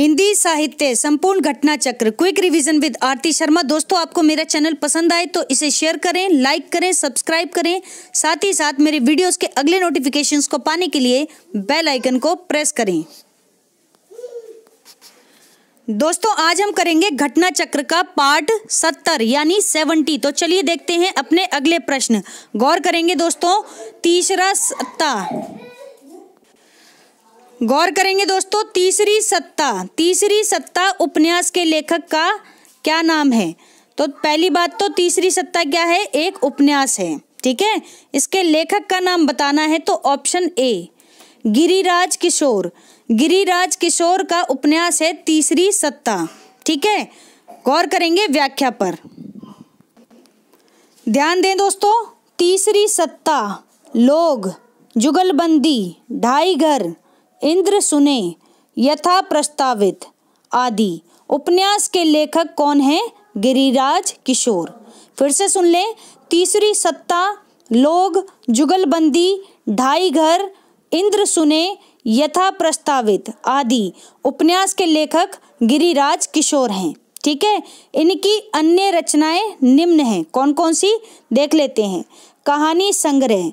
हिंदी साहित्य Sampoorna Ghatna Chakra quick revision with Aarti Sharma दोस्तों आपको मेरा चैनल पसंद आए तो इसे शेयर करें लाइक करें सब्सक्राइब करें साथ ही साथ मेरे वीडियोस के अगले नोटिफिकेशंस को पाने के लिए बेल आइकन को प्रेस करें दोस्तों आज हम करेंगे घटना चक्र का पार्ट सत्तर यानी सेवेंटी तो चलिए देखते हैं अपने अगले प्रश्न गौर करेंगे दोस्तों तीसरा सत्ता गौर करेंगे दोस्तों तीसरी सत्ता तीसरी सत्ता उपन्यास के लेखक का क्या नाम है तो पहली बात तो तीसरी सत्ता क्या है एक उपन्यास है ठीक है इसके लेखक का नाम बताना है तो ऑप्शन ए गिरिराज किशोर गिरिराज किशोर का उपन्यास है तीसरी सत्ता ठीक है गौर करेंगे व्याख्या पर ध्यान दें दोस्तों तीसरी सत्ता लोग जुगलबंदी ढाई घर इंद्र सुने यथा प्रस्तावित आदि उपन्यास के लेखक कौन है गिरिराज किशोर फिर से सुन लें तीसरी सत्ता लोग जुगलबंदी ढाई घर इंद्र सुने यथा प्रस्तावित आदि उपन्यास के लेखक गिरिराज किशोर हैं ठीक है इनकी अन्य रचनाएं निम्न हैं कौन कौन सी देख लेते हैं कहानी संग्रह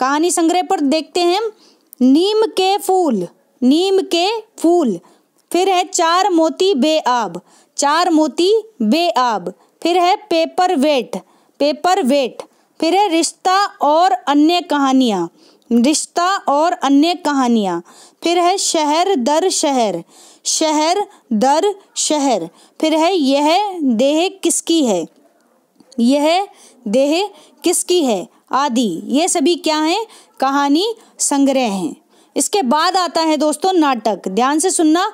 कहानी संग्रह पर देखते हैं हम नीम के फूल नीम के फूल फिर है चार मोती बेआब चार मोती बेआब फिर है पेपर वेट पेपर वेट फिर है रिश्ता और अन्य कहानियाँ रिश्ता और अन्य कहानियाँ फिर है शहर दर शहर शहर दर शहर फिर है यह देह किसकी है यह देह किसकी है आदि ये सभी क्या हैं कहानी संग्रह हैं इसके बाद आता है दोस्तों नाटक ध्यान से सुनना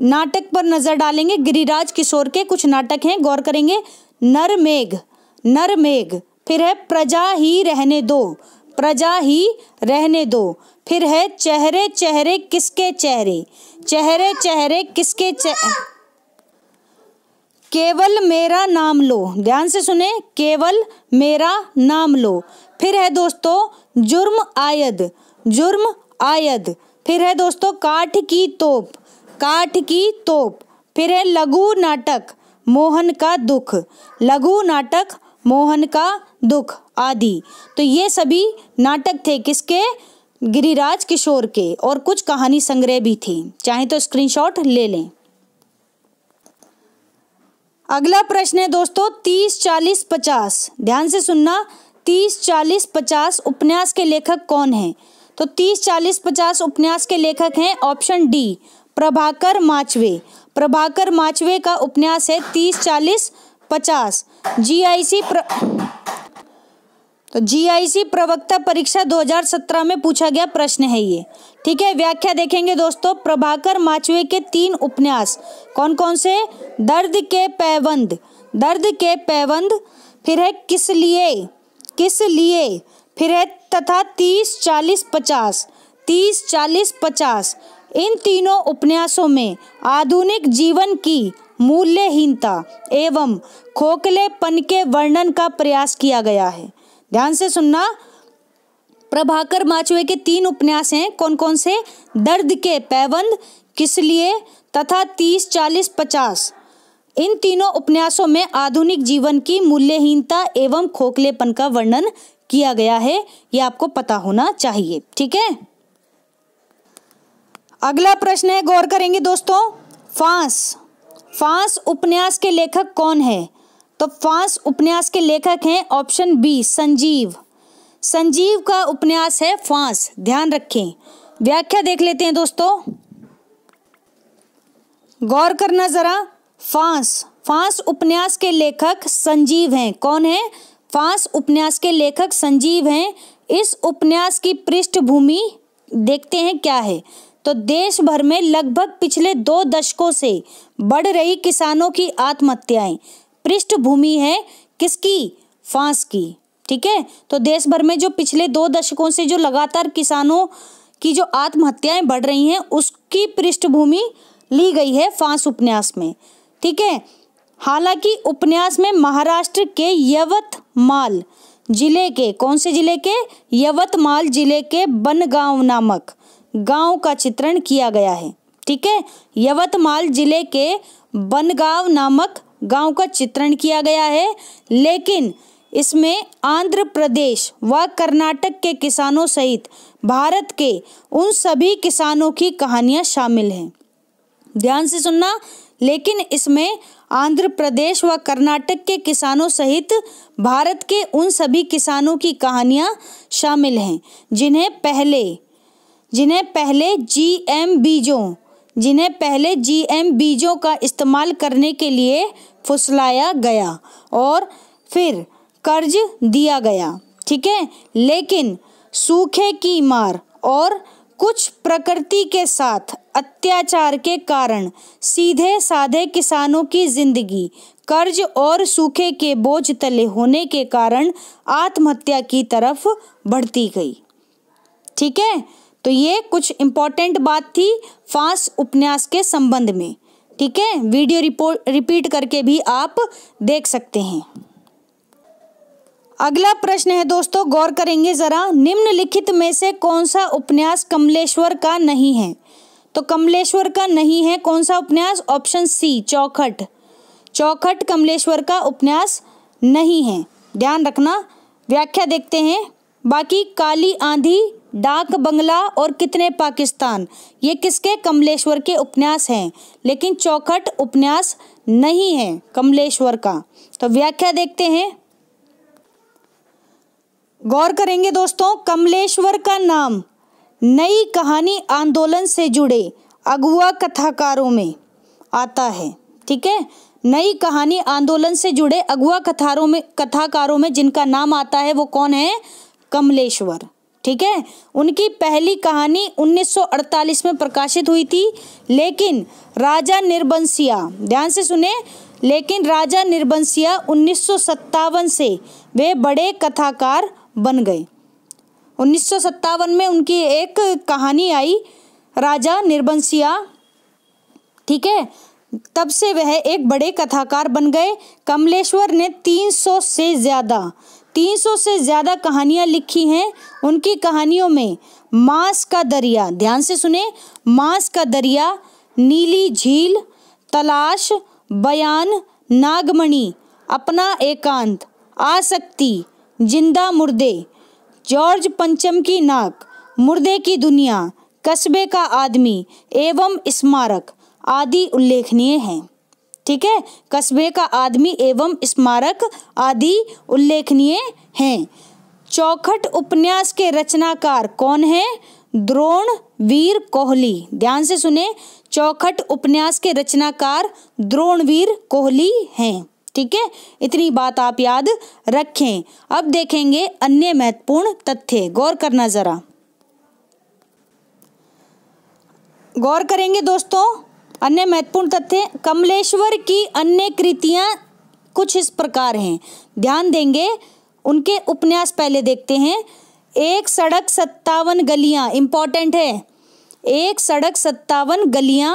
नाटक पर नजर डालेंगे गिरिराज किशोर के कुछ नाटक हैं गौर करेंगे नरमेघ नरमेघ फिर है प्रजा ही रहने दो प्रजा ही रहने दो फिर है चेहरे चेहरे किसके चेहरे चेहरे चेहरे किसके चेहरे केवल मेरा नाम लो ध्यान से सुने केवल मेरा नाम लो फिर है दोस्तों जुर्म आयद जुर्म आयद फिर है दोस्तों काठ की तोप काठ की तोप फिर है लघु नाटक मोहन का दुख लघु नाटक मोहन का दुख आदि तो ये सभी नाटक थे किसके गिरिराज किशोर के और कुछ कहानी संग्रह भी थी चाहे तो स्क्रीनशॉट ले लें अगला प्रश्न है दोस्तों तीस चालीस पचास ध्यान से सुनना तीस चालीस पचास उपन्यास के लेखक कौन हैं तो तीस चालीस पचास उपन्यास के लेखक हैं ऑप्शन डी प्रभाकर माचवे प्रभाकर माचवे का उपन्यास है तीस चालीस पचास जी आई सी प्र... तो जीआईसी प्रवक्ता परीक्षा 2017 में पूछा गया प्रश्न है ये ठीक है व्याख्या देखेंगे दोस्तों प्रभाकर माचवे के तीन उपन्यास कौन कौन से दर्द के पैबंद दर्द के पैबंद फिर है किस लिए किस लिए फिर है तथा तीस चालीस पचास तीस चालीस पचास इन तीनों उपन्यासों में आधुनिक जीवन की मूल्यहीनता एवं खोखलेपन के वर्णन का प्रयास किया गया है ध्यान से सुनना प्रभाकर माचुए के तीन उपन्यास हैं कौन कौन से दर्द के पैबंद किस लिए तथा तीस चालीस पचास इन तीनों उपन्यासों में आधुनिक जीवन की मूल्यहीनता एवं खोखलेपन का वर्णन किया गया है यह आपको पता होना चाहिए ठीक है अगला प्रश्न है गौर करेंगे दोस्तों फांस फांस उपन्यास के लेखक कौन है कप्फांस तो उपन्यास के लेखक हैं ऑप्शन बी संजीव संजीव का उपन्यास है फांस ध्यान रखें व्याख्या देख लेते हैं दोस्तों गौर करना जरा फांस फांस उपन्यास के लेखक संजीव हैं कौन है फांस उपन्यास के लेखक संजीव हैं इस उपन्यास की पृष्ठभूमि देखते हैं क्या है तो देश भर में लगभग पिछले दो दशकों से बढ़ रही किसानों की आत्महत्याएं पृष्ठभूमि है किसकी फांस की ठीक है तो देश भर में जो पिछले दो दशकों से जो लगातार किसानों की जो आत्महत्याएं बढ़ रही हैं उसकी पृष्ठभूमि ली गई है फांस उपन्यास में ठीक है हालांकि उपन्यास में महाराष्ट्र के यवतमाल जिले के कौन से जिले के यवतमाल जिले के बनगांव नामक गांव का चित्रण किया गया है ठीक है यवतमाल जिले के बनगांव नामक गांव का चित्रण किया गया है लेकिन इसमें आंध्र प्रदेश व कर्नाटक के किसानों सहित भारत के उन सभी किसानों की कहानियां शामिल हैं ध्यान से सुनना लेकिन इसमें आंध्र प्रदेश व कर्नाटक के किसानों सहित भारत के उन सभी किसानों की कहानियां शामिल हैं जिन्हें पहले जिन्हें पहले जी एम बीजों जिन्हें पहले जीएम बीजों का इस्तेमाल करने के लिए फुसलाया गया और फिर कर्ज दिया गया ठीक है लेकिन सूखे की मार और कुछ प्रकृति के साथ अत्याचार के कारण सीधे साधे किसानों की जिंदगी कर्ज और सूखे के बोझ तले होने के कारण आत्महत्या की तरफ बढ़ती गई ठीक है तो ये कुछ इम्पॉर्टेंट बात थी फांस उपन्यास के संबंध में ठीक है वीडियो रिपोर्ट रिपीट करके भी आप देख सकते हैं अगला प्रश्न है दोस्तों गौर करेंगे ज़रा निम्नलिखित में से कौन सा उपन्यास कमलेश्वर का नहीं है तो कमलेश्वर का नहीं है कौन सा उपन्यास ऑप्शन सी चौखट चौखट कमलेश्वर का उपन्यास नहीं है ध्यान रखना व्याख्या देखते हैं बाकी काली आंधी डाक बंगला और कितने पाकिस्तान ये किसके कमलेश्वर के उपन्यास हैं लेकिन चौखट उपन्यास नहीं है कमलेश्वर का तो व्याख्या देखते हैं गौर करेंगे दोस्तों कमलेश्वर का नाम नई कहानी आंदोलन से जुड़े अगुआ कथाकारों में आता है ठीक है नई कहानी आंदोलन से जुड़े अगुआ कथारों में कथाकारों में जिनका नाम आता है वो कौन है कमलेश्वर ठीक है उनकी पहली कहानी 1948 में प्रकाशित हुई थी लेकिन राजा निर्बंसिया ध्यान से सुने लेकिन राजा निर्बंसिया उन्नीस से वे बड़े कथाकार बन गए उन्नीस में उनकी एक कहानी आई राजा निर्बंसिया ठीक है तब से वह एक बड़े कथाकार बन गए कमलेश्वर ने 300 से ज़्यादा 300 से ज़्यादा कहानियाँ लिखी हैं उनकी कहानियों में मांस का दरिया ध्यान से सुने मांस का दरिया नीली झील तलाश बयान नागमणि अपना एकांत आसक्ति जिंदा मुर्दे जॉर्ज पंचम की नाक मुर्दे की दुनिया कस्बे का आदमी एवं स्मारक आदि उल्लेखनीय हैं ठीक है कस्बे का आदमी एवं स्मारक आदि उल्लेखनीय हैं चौखट उपन्यास के रचनाकार कौन है द्रोण वीर कोहली ध्यान से सुने चौखट उपन्यास के रचनाकार द्रोणवीर कोहली हैं ठीक है इतनी बात आप याद रखें अब देखेंगे अन्य महत्वपूर्ण तथ्य गौर करना जरा गौर करेंगे दोस्तों अन्य महत्वपूर्ण तथ्य कमलेश्वर की अन्य कृतियाँ कुछ इस प्रकार हैं ध्यान देंगे उनके उपन्यास पहले देखते हैं एक सड़क सत्तावन गलियाँ इम्पॉर्टेंट है एक सड़क सत्तावन गलियाँ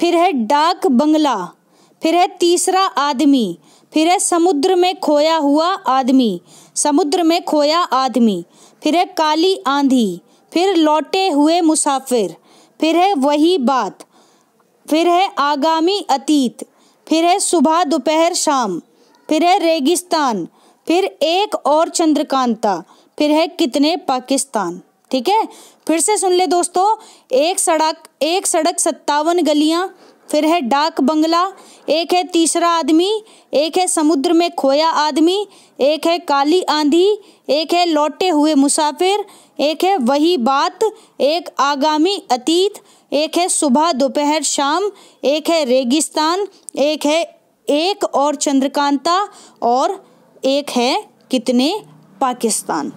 फिर है डाक बंगला फिर है तीसरा आदमी फिर है समुद्र में खोया हुआ आदमी समुद्र में खोया आदमी फिर है काली आंधी फिर लौटे हुए मुसाफिर फिर है वही बात फिर है आगामी अतीत फिर है सुबह दोपहर शाम फिर है रेगिस्तान फिर एक और चंद्रकांता फिर है कितने पाकिस्तान ठीक है फिर से सुन ले दोस्तों एक सड़क एक सड़क सत्तावन गलियां फिर है डाक बंगला एक है तीसरा आदमी एक है समुद्र में खोया आदमी एक है काली आंधी एक है लौटे हुए मुसाफिर एक है वही बात एक आगामी अतीत एक है सुबह दोपहर शाम एक है रेगिस्तान एक है एक और चंद्रकांता और एक है कितने पाकिस्तान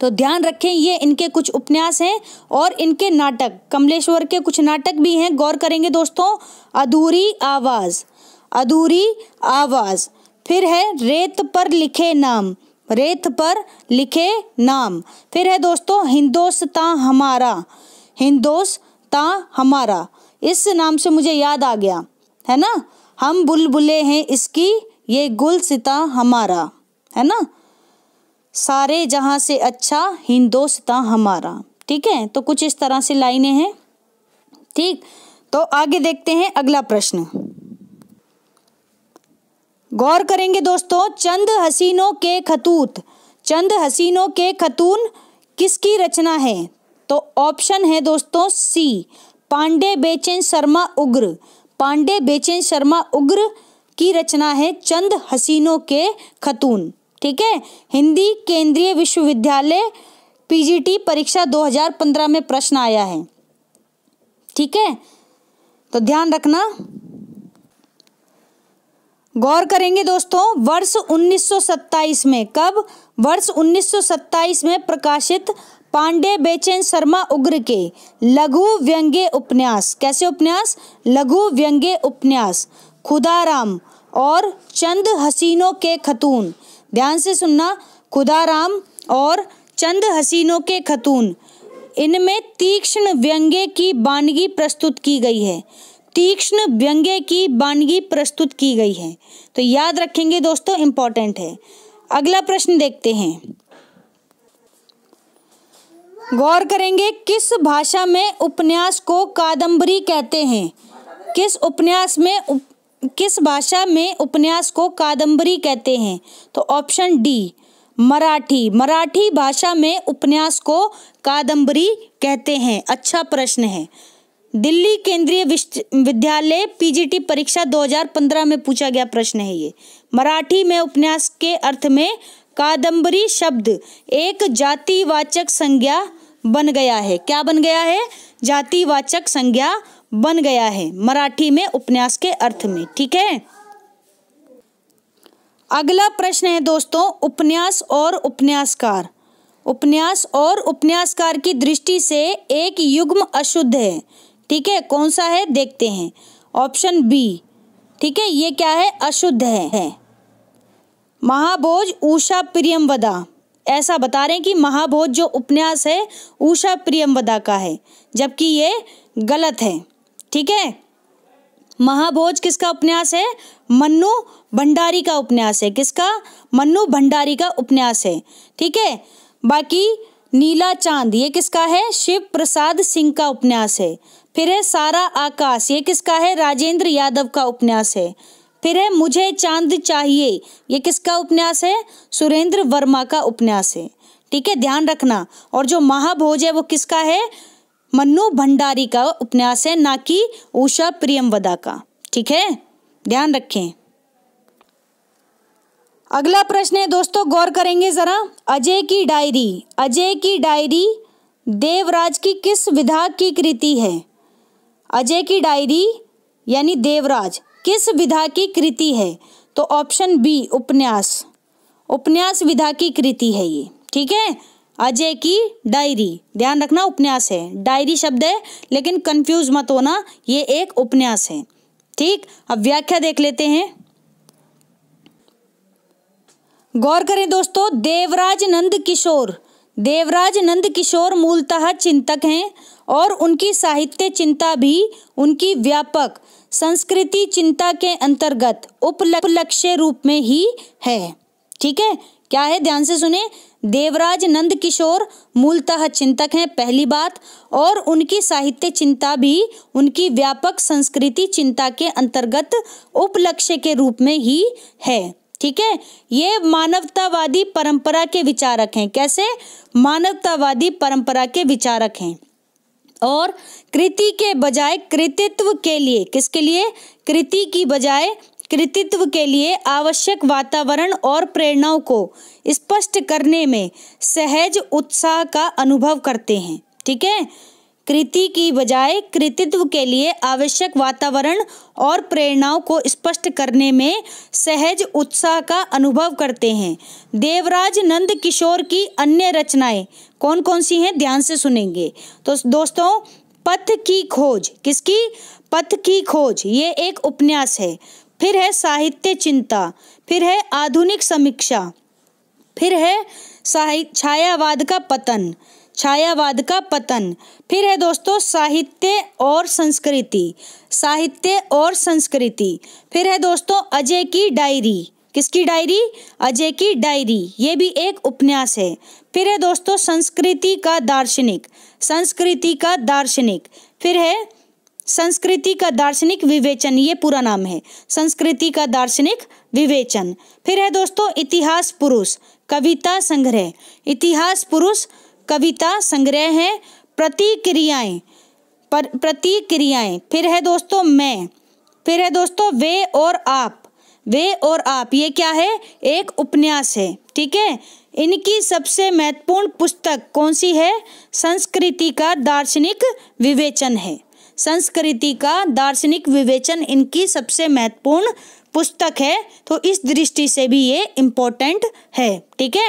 तो ध्यान रखें ये इनके कुछ उपन्यास हैं और इनके नाटक कमलेश्वर के कुछ नाटक भी हैं गौर करेंगे दोस्तों अधूरी आवाज़ अधूरी आवाज़ फिर है रेत पर लिखे नाम रेत पर लिखे नाम फिर है दोस्तों हिंदोस्तां हमारा हिंदोस ता हमारा इस नाम से मुझे याद आ गया है ना हम बुलबुले हैं इसकी ये सिता हमारा है ना सारे जहां से अच्छा हिंदोस्ता हमारा ठीक है तो कुछ इस तरह से लाइनें हैं ठीक तो आगे देखते हैं अगला प्रश्न गौर करेंगे दोस्तों चंद हसीनों के खतूत चंद हसीनों के खतून किसकी रचना है तो ऑप्शन है दोस्तों सी पांडे बेचैन शर्मा उग्र पांडे बेचैन शर्मा उग्र की रचना है चंद हसीनों के खतून ठीक है हिंदी केंद्रीय विश्वविद्यालय पीजीटी परीक्षा 2015 में प्रश्न आया है ठीक है तो ध्यान रखना गौर करेंगे दोस्तों वर्ष 1927 में कब वर्ष 1927 में प्रकाशित पांडे बेचैन शर्मा उग्र के लघु व्यंग्य उपन्यास कैसे उपन्यास लघु व्यंग्य उपन्यास खुदाराम और चंद हसीनों के खतून ध्यान से सुनना खुदाराम और चंद हसीनों के खतून इनमें तीक्ष्ण व्यंग्य की बानगी प्रस्तुत की गई है तीक्ष्ण व्यंग्य की बानगी प्रस्तुत की गई है तो याद रखेंगे दोस्तों इम्पॉर्टेंट है अगला प्रश्न देखते हैं गौर करेंगे किस भाषा में उपन्यास को कादम्बरी कहते हैं किस उपन्यास में उप, किस भाषा में उपन्यास को कादम्बरी कहते हैं तो ऑप्शन डी मराठी मराठी भाषा में उपन्यास को कादंबरी कहते हैं अच्छा प्रश्न है दिल्ली केंद्रीय विद्यालय पीजीटी परीक्षा 2015 में पूछा गया प्रश्न है ये मराठी में उपन्यास के अर्थ में कादम्बरी शब्द एक जातिवाचक संज्ञा बन गया है क्या बन गया है जातिवाचक संज्ञा बन गया है मराठी में उपन्यास के अर्थ में ठीक है अगला प्रश्न है दोस्तों उपन्यास और उपन्यासकार उपन्यास और उपन्यासकार की दृष्टि से एक युग्म अशुद्ध है ठीक है कौन सा है देखते हैं ऑप्शन बी ठीक है ये क्या है अशुद्ध है, है। ऊषा उषा वदा ऐसा बता रहे हैं कि महाभोज जो उपन्यास है उषा प्रियमवदा का है जबकि ये गलत है ठीक है महाभोज किसका उपन्यास है मन्नु भंडारी का उपन्यास है किसका मन्नु भंडारी का उपन्यास है ठीक है बाकी नीला चांद ये किसका है शिव प्रसाद सिंह का उपन्यास है फिर है सारा आकाश ये किसका है राजेंद्र यादव का उपन्यास है फिर है मुझे चांद चाहिए ये किसका उपन्यास है सुरेंद्र वर्मा का उपन्यास है ठीक है ध्यान रखना और जो महाभोज है वो किसका है मन्नू भंडारी का उपन्यास है ना कि उषा प्रियमवदा का ठीक है ध्यान रखें अगला प्रश्न है दोस्तों गौर करेंगे जरा अजय की डायरी अजय की डायरी देवराज की किस विधा की कृति है अजय की डायरी यानी देवराज किस विधा की कृति है तो ऑप्शन बी उपन्यास उपन्यास विधा की कृति है ये ठीक है अजय की डायरी ध्यान रखना उपन्यास है डायरी शब्द है लेकिन कंफ्यूज मत होना ये एक उपन्यास है ठीक अब व्याख्या देख लेते हैं गौर करें दोस्तों देवराज नंद किशोर देवराज नंद किशोर मूलतः चिंतक हैं और उनकी साहित्य चिंता भी उनकी व्यापक संस्कृति चिंता के अंतर्गत उपलक्ष्य रूप में ही है ठीक है क्या है ध्यान से सुने देवराज नंद किशोर मूलतः चिंतक हैं पहली बात और उनकी साहित्य चिंता भी उनकी व्यापक संस्कृति चिंता के अंतर्गत उपलक्ष्य के रूप में ही है ठीक है ये मानवतावादी परंपरा के विचारक हैं कैसे मानवतावादी परंपरा के विचारक हैं और कृति के बजाय कृतित्व के लिए किसके लिए कृति की बजाय कृतित्व के लिए आवश्यक वातावरण और प्रेरणाओं को स्पष्ट करने में सहज उत्साह का अनुभव करते हैं ठीक है कृति की बजाय कृतित्व के लिए आवश्यक वातावरण और प्रेरणाओं को स्पष्ट करने में सहज उत्साह का अनुभव करते हैं देवराज नंद किशोर की अन्य रचनाएं कौन कौन सी हैं ध्यान से सुनेंगे तो दोस्तों पथ की खोज किसकी पथ की खोज ये एक उपन्यास है फिर है साहित्य चिंता फिर है आधुनिक समीक्षा फिर है साहित्य छायावाद का पतन छायावाद का पतन फिर है दोस्तों साहित्य और संस्कृति साहित्य और संस्कृति फिर है दोस्तों अजय की डायरी किसकी डायरी अजय की डायरी ये भी एक उपन्यास है फिर है दोस्तों संस्कृति का दार्शनिक संस्कृति का दार्शनिक फिर है संस्कृति का दार्शनिक विवेचन ये पूरा नाम है संस्कृति का दार्शनिक विवेचन फिर है दोस्तों इतिहास पुरुष कविता संग्रह इतिहास पुरुष कविता संग्रह है प्रतिक्रियाएं पर प्रतिक्रियाएं फिर है दोस्तों मैं फिर है दोस्तों वे और आप वे और आप ये क्या है एक उपन्यास है ठीक है इनकी सबसे महत्वपूर्ण पुस्तक कौन सी है संस्कृति का दार्शनिक विवेचन है संस्कृति का दार्शनिक विवेचन इनकी सबसे महत्वपूर्ण पुस्तक है तो इस दृष्टि से भी ये इम्पोर्टेंट है ठीक है